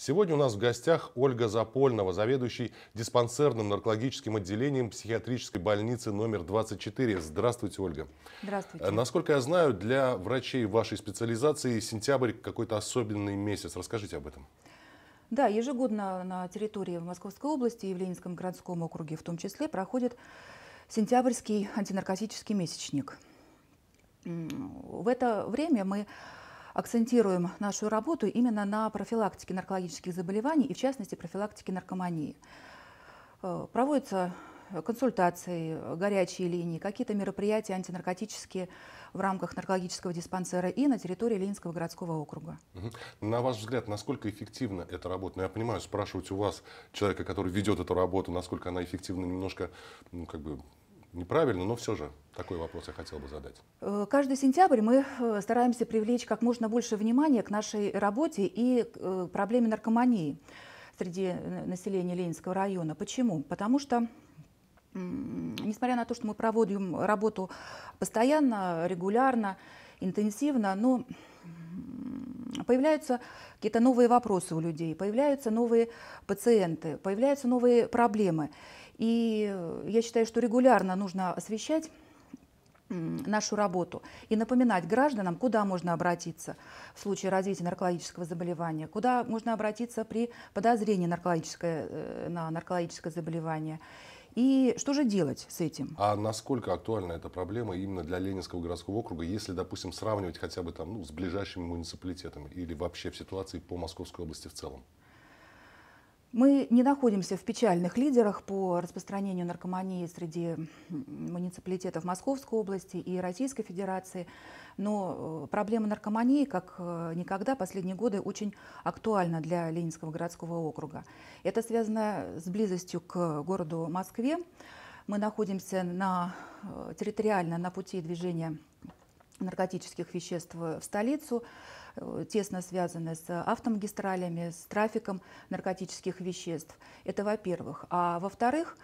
Сегодня у нас в гостях Ольга Запольнова, заведующий диспансерным наркологическим отделением психиатрической больницы номер 24. Здравствуйте, Ольга. Здравствуйте. Э, насколько я знаю, для врачей вашей специализации сентябрь какой-то особенный месяц. Расскажите об этом. Да, ежегодно на территории Московской области и в Ленинском городском округе в том числе проходит сентябрьский антинаркотический месячник. В это время мы акцентируем нашу работу именно на профилактике наркологических заболеваний и, в частности, профилактике наркомании. Э, проводятся консультации, горячие линии, какие-то мероприятия антинаркотические в рамках наркологического диспансера и на территории Ленинского городского округа. На ваш взгляд, насколько эффективна эта работа? Ну, я понимаю, спрашивать у вас, человека, который ведет эту работу, насколько она эффективна, немножко ну, как бы неправильно, но все же такой вопрос я хотел бы задать. Э, каждый сентябрь мы э, стараемся привлечь как можно больше внимания к нашей работе и к э, проблеме наркомании среди населения Ленинского района. Почему? Потому что несмотря на то, что мы проводим работу постоянно, регулярно, интенсивно, но появляются какие-то новые вопросы у людей, появляются новые пациенты, появляются новые проблемы. И э, я считаю, что регулярно нужно освещать нашу работу и напоминать гражданам, куда можно обратиться в случае развития наркологического заболевания, куда можно обратиться при подозрении наркологическое, э, на наркологическое заболевание. И что же делать с этим? А насколько актуальна эта проблема именно для Ленинского городского округа, если, допустим, сравнивать хотя бы там, ну, с ближайшими муниципалитетами или вообще в ситуации по Московской области в целом? Мы не находимся в печальных лидерах по распространению наркомании среди муниципалитетов Московской области и Российской Федерации, но э, проблема наркомании, как э, никогда, последние годы очень актуальна для Ленинского городского округа. Это связано с близостью к городу Москве. Мы находимся на, э, территориально на пути движения наркотических веществ в столицу. Э, тесно связаны с автомагистралями, с трафиком наркотических веществ. Это во-первых. А во-вторых,